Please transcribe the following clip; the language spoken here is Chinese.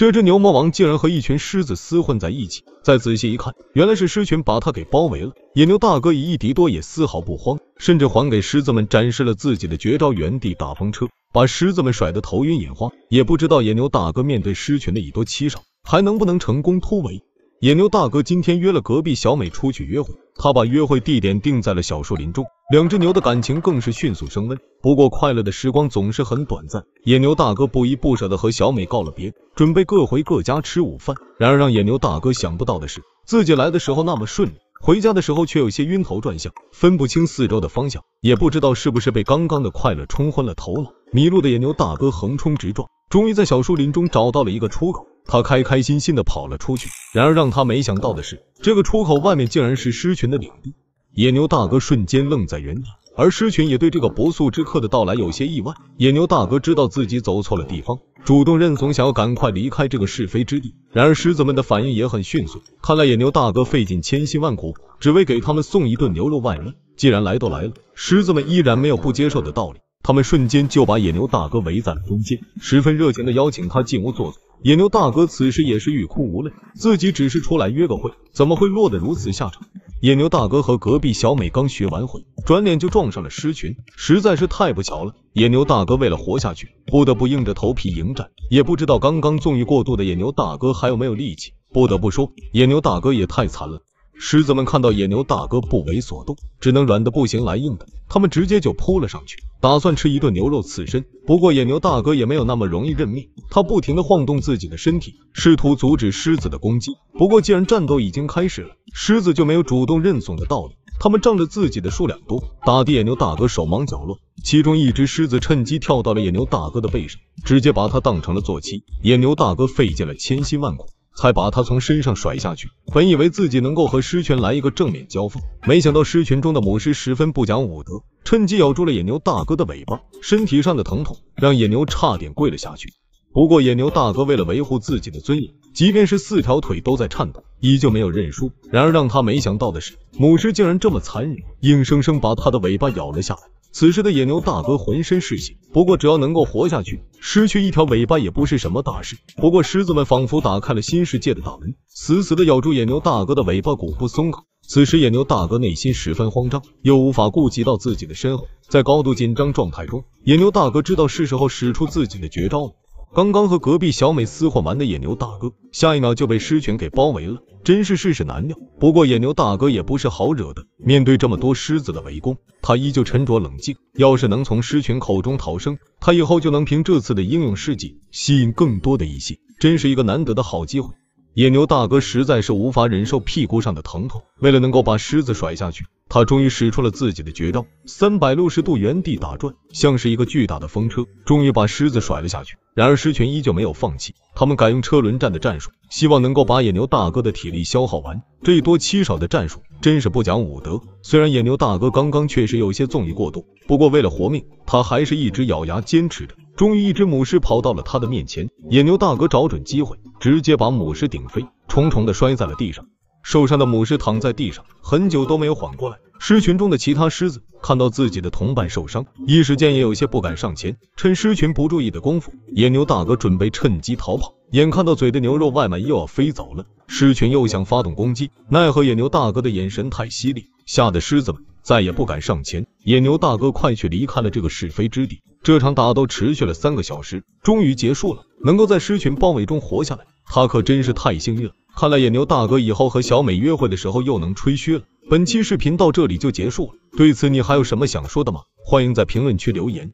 这只牛魔王竟然和一群狮子厮混在一起，再仔细一看，原来是狮群把他给包围了。野牛大哥以一敌多也丝毫不慌，甚至还给狮子们展示了自己的绝招——原地大风车，把狮子们甩得头晕眼花。也不知道野牛大哥面对狮群的以多欺少，还能不能成功突围。野牛大哥今天约了隔壁小美出去约会，他把约会地点定在了小树林中。两只牛的感情更是迅速升温。不过快乐的时光总是很短暂，野牛大哥不依不舍的和小美告了别，准备各回各家吃午饭。然而让野牛大哥想不到的是，自己来的时候那么顺利，回家的时候却有些晕头转向，分不清四周的方向，也不知道是不是被刚刚的快乐冲昏了头脑，迷路的野牛大哥横冲直撞，终于在小树林中找到了一个出口，他开开心心的跑了出去。然而让他没想到的是，这个出口外面竟然是狮群的领地。野牛大哥瞬间愣在原地，而狮群也对这个不速之客的到来有些意外。野牛大哥知道自己走错了地方，主动认怂，想要赶快离开这个是非之地。然而狮子们的反应也很迅速，看来野牛大哥费尽千辛万苦，只为给他们送一顿牛肉外卖。既然来都来了，狮子们依然没有不接受的道理，他们瞬间就把野牛大哥围在了中间，十分热情的邀请他进屋坐坐。野牛大哥此时也是欲哭无泪，自己只是出来约个会，怎么会落得如此下场？野牛大哥和隔壁小美刚学完会，转脸就撞上了狮群，实在是太不巧了。野牛大哥为了活下去，不得不硬着头皮迎战，也不知道刚刚纵欲过度的野牛大哥还有没有力气。不得不说，野牛大哥也太惨了。狮子们看到野牛大哥不为所动，只能软的不行来硬的，他们直接就扑了上去，打算吃一顿牛肉刺身。不过野牛大哥也没有那么容易认命，他不停的晃动自己的身体，试图阻止狮子的攻击。不过既然战斗已经开始了，狮子就没有主动认怂的道理。他们仗着自己的数量多，打的野牛大哥手忙脚乱。其中一只狮子趁机跳到了野牛大哥的背上，直接把他当成了坐骑。野牛大哥费尽了千辛万苦。才把他从身上甩下去。本以为自己能够和狮群来一个正面交锋，没想到狮群中的母狮十分不讲武德，趁机咬住了野牛大哥的尾巴。身体上的疼痛让野牛差点跪了下去。不过野牛大哥为了维护自己的尊严，即便是四条腿都在颤抖，依旧没有认输。然而让他没想到的是，母狮竟然这么残忍，硬生生把他的尾巴咬了下来。此时的野牛大哥浑身是血，不过只要能够活下去，失去一条尾巴也不是什么大事。不过狮子们仿佛打开了新世界的大门，死死的咬住野牛大哥的尾巴骨不松口。此时野牛大哥内心十分慌张，又无法顾及到自己的身后，在高度紧张状态中，野牛大哥知道是时候使出自己的绝招了。刚刚和隔壁小美厮混完的野牛大哥，下一秒就被狮群给包围了，真是世事难料。不过野牛大哥也不是好惹的，面对这么多狮子的围攻，他依旧沉着冷静。要是能从狮群口中逃生，他以后就能凭这次的英勇事迹吸引更多的一性，真是一个难得的好机会。野牛大哥实在是无法忍受屁股上的疼痛，为了能够把狮子甩下去，他终于使出了自己的绝招，三百六十度原地打转，像是一个巨大的风车，终于把狮子甩了下去。然而狮群依旧没有放弃，他们改用车轮战的战术，希望能够把野牛大哥的体力消耗完。这以多欺少的战术真是不讲武德。虽然野牛大哥刚刚确实有些纵欲过度，不过为了活命，他还是一直咬牙坚持着。终于一只母狮跑到了他的面前，野牛大哥找准机会。直接把母狮顶飞，重重的摔在了地上。受伤的母狮躺在地上，很久都没有缓过来。狮群中的其他狮子看到自己的同伴受伤，一时间也有些不敢上前。趁狮群不注意的功夫，野牛大哥准备趁机逃跑。眼看到嘴的牛肉外卖又要飞走了，狮群又想发动攻击，奈何野牛大哥的眼神太犀利，吓得狮子们再也不敢上前。野牛大哥快去离开了这个是非之地。这场打斗持续了三个小时，终于结束了。能够在狮群包围中活下来，他可真是太幸运了。看来野牛大哥以后和小美约会的时候又能吹嘘了。本期视频到这里就结束了，对此你还有什么想说的吗？欢迎在评论区留言。